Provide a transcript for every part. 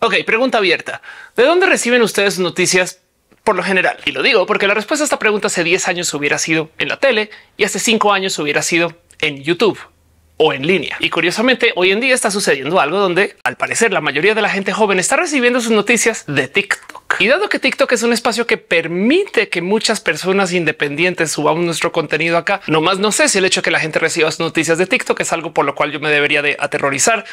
Ok, pregunta abierta. ¿De dónde reciben ustedes noticias por lo general? Y lo digo porque la respuesta a esta pregunta hace 10 años hubiera sido en la tele y hace 5 años hubiera sido en YouTube o en línea. Y curiosamente, hoy en día está sucediendo algo donde al parecer la mayoría de la gente joven está recibiendo sus noticias de TikTok. Y dado que TikTok es un espacio que permite que muchas personas independientes subamos nuestro contenido acá, nomás no sé si el hecho de que la gente reciba sus noticias de TikTok es algo por lo cual yo me debería de aterrorizar,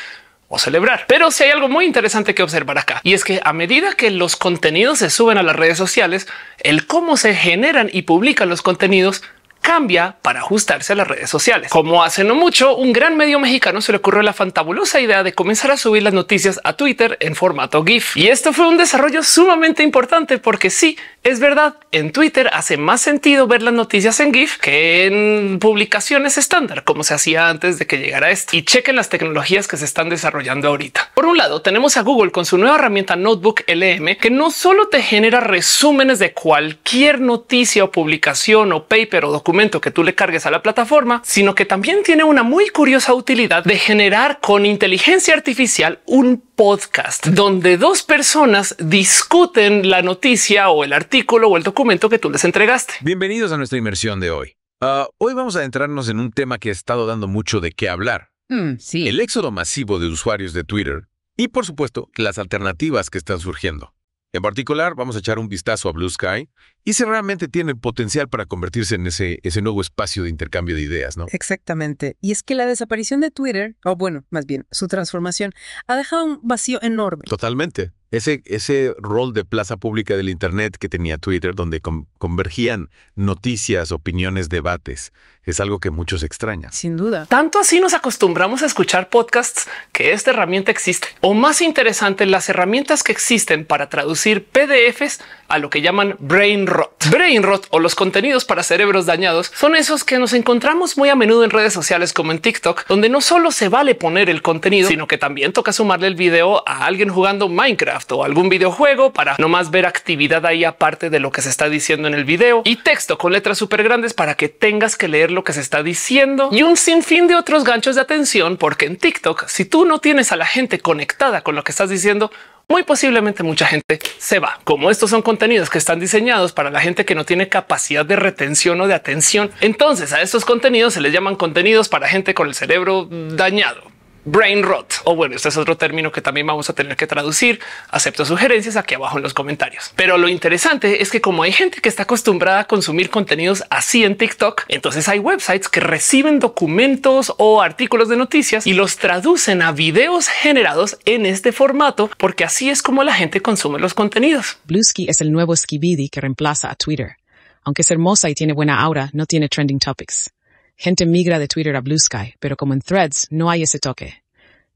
o celebrar. Pero si sí hay algo muy interesante que observar acá y es que a medida que los contenidos se suben a las redes sociales, el cómo se generan y publican los contenidos cambia para ajustarse a las redes sociales. Como hace no mucho, un gran medio mexicano se le ocurrió la fantabulosa idea de comenzar a subir las noticias a Twitter en formato GIF. Y esto fue un desarrollo sumamente importante porque sí, es verdad, en Twitter hace más sentido ver las noticias en GIF que en publicaciones estándar, como se hacía antes de que llegara esto. Y chequen las tecnologías que se están desarrollando ahorita. Por un lado, tenemos a Google con su nueva herramienta Notebook LM, que no solo te genera resúmenes de cualquier noticia o publicación o paper o documento, que tú le cargues a la plataforma, sino que también tiene una muy curiosa utilidad de generar con inteligencia artificial un podcast donde dos personas discuten la noticia o el artículo o el documento que tú les entregaste. Bienvenidos a nuestra inmersión de hoy. Ah, hoy vamos a adentrarnos en un tema que ha estado dando mucho de qué hablar. Mm, el éxodo masivo de usuarios de Twitter y, por supuesto, las alternativas que están surgiendo. En particular, vamos a echar un vistazo a Blue Sky y si realmente tiene el potencial para convertirse en ese, ese nuevo espacio de intercambio de ideas, ¿no? Exactamente. Y es que la desaparición de Twitter, o bueno, más bien, su transformación, ha dejado un vacío enorme. Totalmente. Ese, ese rol de plaza pública del Internet que tenía Twitter, donde convergían noticias, opiniones, debates, es algo que muchos extrañan. Sin duda. Tanto así nos acostumbramos a escuchar podcasts que esta herramienta existe. O más interesante, las herramientas que existen para traducir PDFs a lo que llaman brain rot. Brain rot o los contenidos para cerebros dañados son esos que nos encontramos muy a menudo en redes sociales como en TikTok, donde no solo se vale poner el contenido, sino que también toca sumarle el video a alguien jugando Minecraft o algún videojuego para no más ver actividad ahí aparte de lo que se está diciendo en el video y texto con letras súper grandes para que tengas que leer lo que se está diciendo y un sinfín de otros ganchos de atención, porque en TikTok, si tú no tienes a la gente conectada con lo que estás diciendo, muy posiblemente mucha gente se va. Como estos son contenidos que están diseñados para la gente que no tiene capacidad de retención o de atención, entonces a estos contenidos se les llaman contenidos para gente con el cerebro dañado brain rot. O bueno, este es otro término que también vamos a tener que traducir. Acepto sugerencias aquí abajo en los comentarios. Pero lo interesante es que como hay gente que está acostumbrada a consumir contenidos así en TikTok, entonces hay websites que reciben documentos o artículos de noticias y los traducen a videos generados en este formato, porque así es como la gente consume los contenidos. Bluesky es el nuevo Skibidi que reemplaza a Twitter. Aunque es hermosa y tiene buena aura, no tiene trending topics. Gente migra de Twitter a Blue Sky, pero como en Threads no hay ese toque.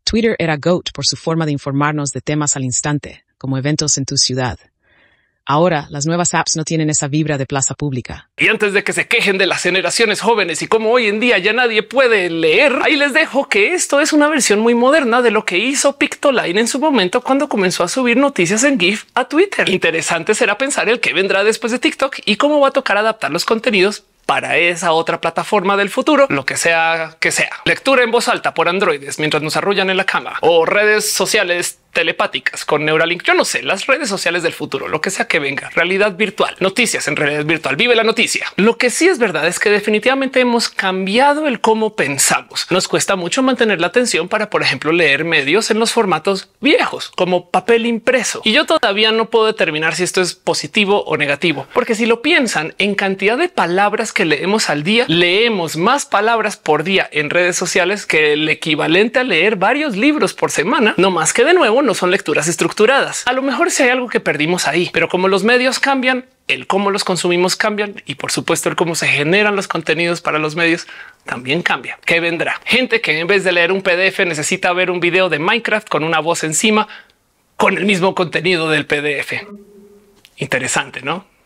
Twitter era GOAT por su forma de informarnos de temas al instante, como eventos en tu ciudad. Ahora, las nuevas apps no tienen esa vibra de plaza pública. Y antes de que se quejen de las generaciones jóvenes y como hoy en día ya nadie puede leer, ahí les dejo que esto es una versión muy moderna de lo que hizo Pictoline en su momento cuando comenzó a subir noticias en GIF a Twitter. Interesante será pensar el que vendrá después de TikTok y cómo va a tocar adaptar los contenidos para esa otra plataforma del futuro, lo que sea que sea. Lectura en voz alta por androides mientras nos arrullan en la cama o redes sociales telepáticas con Neuralink. Yo no sé, las redes sociales del futuro, lo que sea que venga, realidad virtual, noticias en realidad virtual, vive la noticia. Lo que sí es verdad es que definitivamente hemos cambiado el cómo pensamos. Nos cuesta mucho mantener la atención para, por ejemplo, leer medios en los formatos viejos, como papel impreso. Y yo todavía no puedo determinar si esto es positivo o negativo, porque si lo piensan en cantidad de palabras que leemos al día, leemos más palabras por día en redes sociales que el equivalente a leer varios libros por semana, no más que de nuevo no son lecturas estructuradas. A lo mejor si hay algo que perdimos ahí, pero como los medios cambian, el cómo los consumimos cambian y por supuesto el cómo se generan los contenidos para los medios también cambia. ¿Qué vendrá? Gente que en vez de leer un PDF necesita ver un video de Minecraft con una voz encima con el mismo contenido del PDF. Interesante, ¿no?